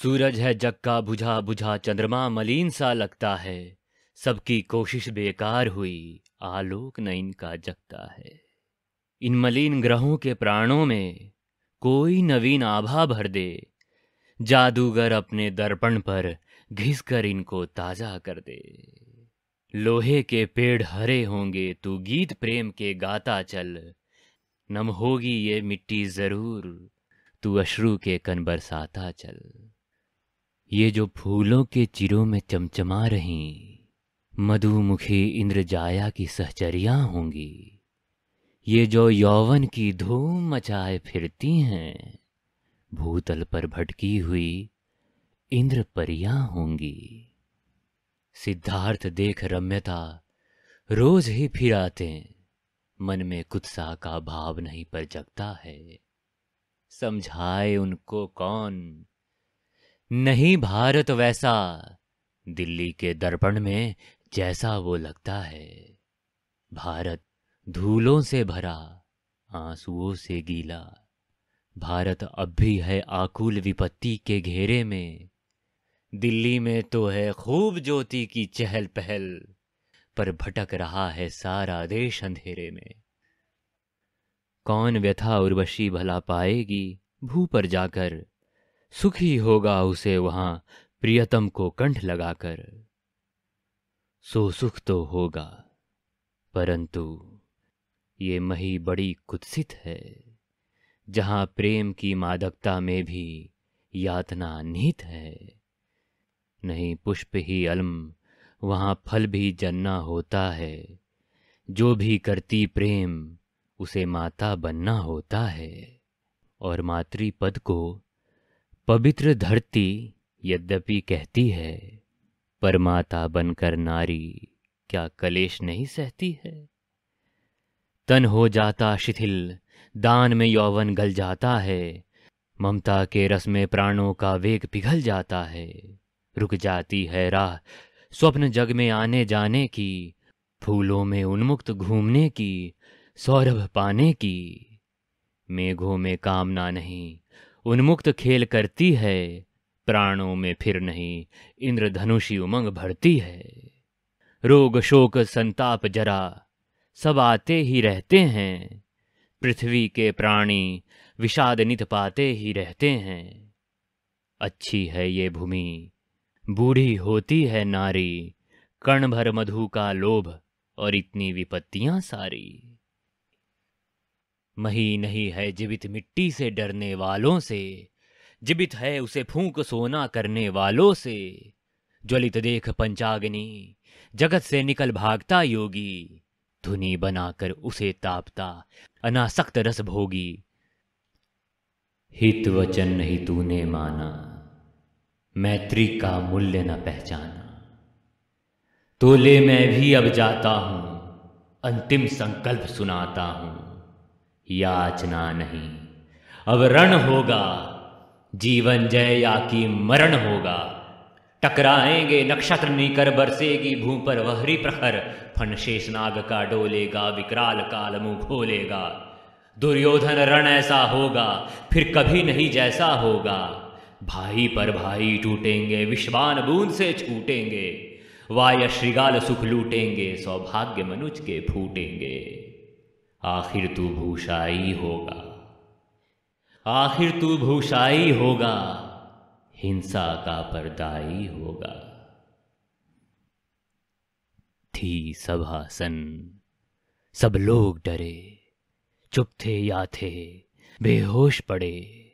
सूरज है जक्का बुझा बुझा चंद्रमा मलिन सा लगता है सबकी कोशिश बेकार हुई आलोक न इनका जगता है इन मलिन ग्रहों के प्राणों में कोई नवीन आभा भर दे जादूगर अपने दर्पण पर घिस कर इनको ताजा कर दे लोहे के पेड़ हरे होंगे तू गीत प्रेम के गाता चल नम होगी ये मिट्टी जरूर तू अश्रु के कन बरसाता चल ये जो फूलों के चिरों में चमचमा रही मधुमुखी इंद्रजाया की सहचरियां होंगी ये जो यौवन की धूम मचाए फिरती हैं भूतल पर भटकी हुई इंद्र परियां होंगी सिद्धार्थ देख रम्यता रोज ही फिर आते मन में कुत्सा का भाव नहीं पर जगता है समझाए उनको कौन नहीं भारत वैसा दिल्ली के दर्पण में जैसा वो लगता है भारत धूलों से भरा आंसुओं से गीला भारत अब भी है आकुल विपत्ति के घेरे में दिल्ली में तो है खूब ज्योति की चहल पहल पर भटक रहा है सारा देश अंधेरे में कौन व्यथा उर्वशी भला पाएगी भू पर जाकर सुखी होगा उसे वहां प्रियतम को कंठ लगाकर सो सुख तो होगा परंतु ये मही बड़ी कुत्सित है जहां प्रेम की मादकता में भी यातना निहित है नहीं पुष्प ही अलम वहां फल भी जन्ना होता है जो भी करती प्रेम उसे माता बनना होता है और मातृ पद को पवित्र धरती यद्यपि कहती है परमाता बनकर नारी क्या कलेश नहीं सहती है तन हो जाता शिथिल दान में यौवन गल जाता है ममता के रस में प्राणों का वेग पिघल जाता है रुक जाती है राह स्वप्न जग में आने जाने की फूलों में उन्मुक्त घूमने की सौरभ पाने की मेघों में कामना नहीं उन्मुक्त खेल करती है प्राणों में फिर नहीं इंद्रधनुषी उमंग भरती है रोग शोक संताप जरा सब आते ही रहते हैं पृथ्वी के प्राणी विषाद नित पाते ही रहते हैं अच्छी है ये भूमि बूढ़ी होती है नारी कण भर मधु का लोभ और इतनी विपत्तियां सारी मही नहीं है जीवित मिट्टी से डरने वालों से जीवित है उसे फूंक सोना करने वालों से ज्वलित देख पंचाग्नि जगत से निकल भागता योगी धुनी बनाकर उसे तापता अनासक्त रस भोगी हित वचन नहीं तूने माना मैत्री का मूल्य न पहचाना तो ले मैं भी अब जाता हूं अंतिम संकल्प सुनाता हूं याचना नहीं अब रण होगा जीवन जय या कि मरण होगा टकराएंगे नक्षत्र नीकर बरसेगी भू पर वहरी प्रखर फन शेष नाग का डोलेगा विकराल काल मुंह खोलेगा दुर्योधन रण ऐसा होगा फिर कभी नहीं जैसा होगा भाई पर भाई टूटेंगे विश्वान बूंद से छूटेंगे वाय श्रीगाल सुख लूटेंगे सौभाग्य मनुज के फूटेंगे आखिर तू भूषाई होगा आखिर तू भूषाई होगा हिंसा का परदाई होगा थी सभा सन सब लोग डरे चुप थे या थे बेहोश पड़े